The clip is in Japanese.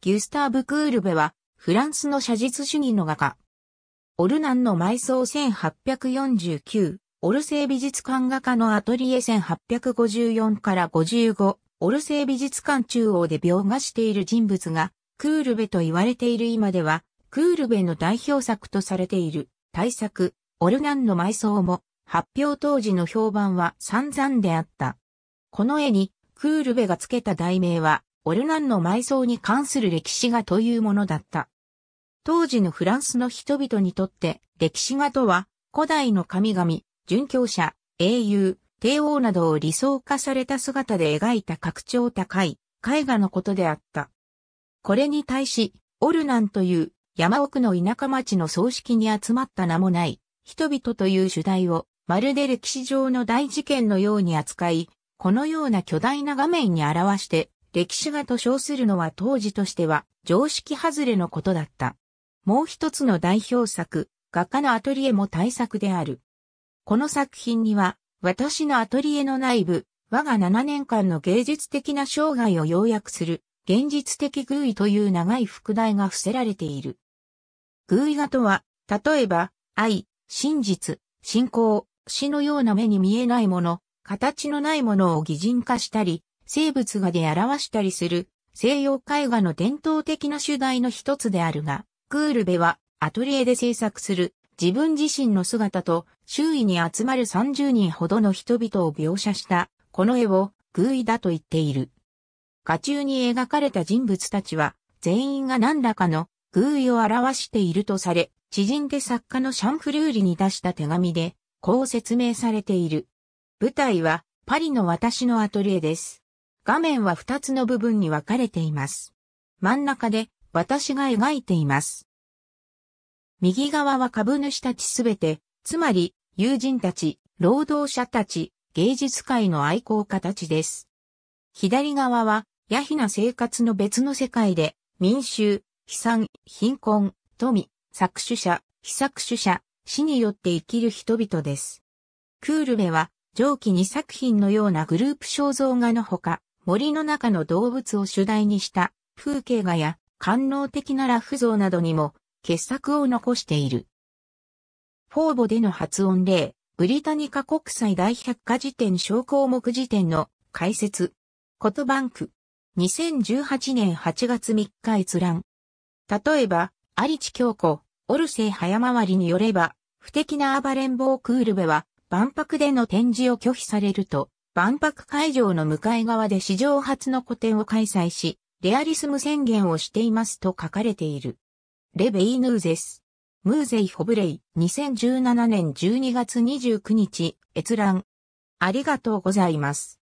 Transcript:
ギュスターブ・クールベは、フランスの写実主義の画家。オルナンの埋葬1849、オルセー美術館画家のアトリエ1854から55、オルセー美術館中央で描画している人物が、クールベと言われている今では、クールベの代表作とされている、大作、オルナンの埋葬も、発表当時の評判は散々であった。この絵に、クールベがつけた題名は、オルナンの埋葬に関する歴史画というものだった。当時のフランスの人々にとって歴史画とは古代の神々、殉教者、英雄、帝王などを理想化された姿で描いた格調高い絵画のことであった。これに対し、オルナンという山奥の田舎町の葬式に集まった名もない人々という主題をまるで歴史上の大事件のように扱い、このような巨大な画面に表して歴史がと称するのは当時としては常識外れのことだった。もう一つの代表作、画家のアトリエも大作である。この作品には、私のアトリエの内部、我が7年間の芸術的な生涯を要約する、現実的偶意という長い副題が伏せられている。偶意画とは、例えば、愛、真実、信仰、死のような目に見えないもの、形のないものを擬人化したり、生物画で表したりする西洋絵画の伝統的な主題の一つであるが、クールベはアトリエで制作する自分自身の姿と周囲に集まる30人ほどの人々を描写したこの絵をグイだと言っている。画中に描かれた人物たちは全員が何らかのグイを表しているとされ、知人で作家のシャンフルーリに出した手紙でこう説明されている。舞台はパリの私のアトリエです。画面は2つの部分に分かれています。真ん中で私が描いています。右側は株主たちすべて、つまり友人たち、労働者たち、芸術界の愛好家たちです。左側は、ヤヒな生活の別の世界で、民衆、悲惨、貧困、富、搾取者、被作取者、死によって生きる人々です。クールベは、上記2作品のようなグループ肖像画のほか、森の中の動物を主題にした風景画や官能的なラフ像などにも傑作を残している。フォーボでの発音例、ブリタニカ国際大百科事典小項目辞典の解説。ことバンク。2018年8月3日閲覧。例えば、有地京子、オルセイ早回りによれば、不敵な暴れん坊クールベは万博での展示を拒否されると、万博会場の向かい側で史上初の個展を開催し、レアリスム宣言をしていますと書かれている。レベイヌーゼス。ムーゼイ・ホブレイ、2017年12月29日、閲覧。ありがとうございます。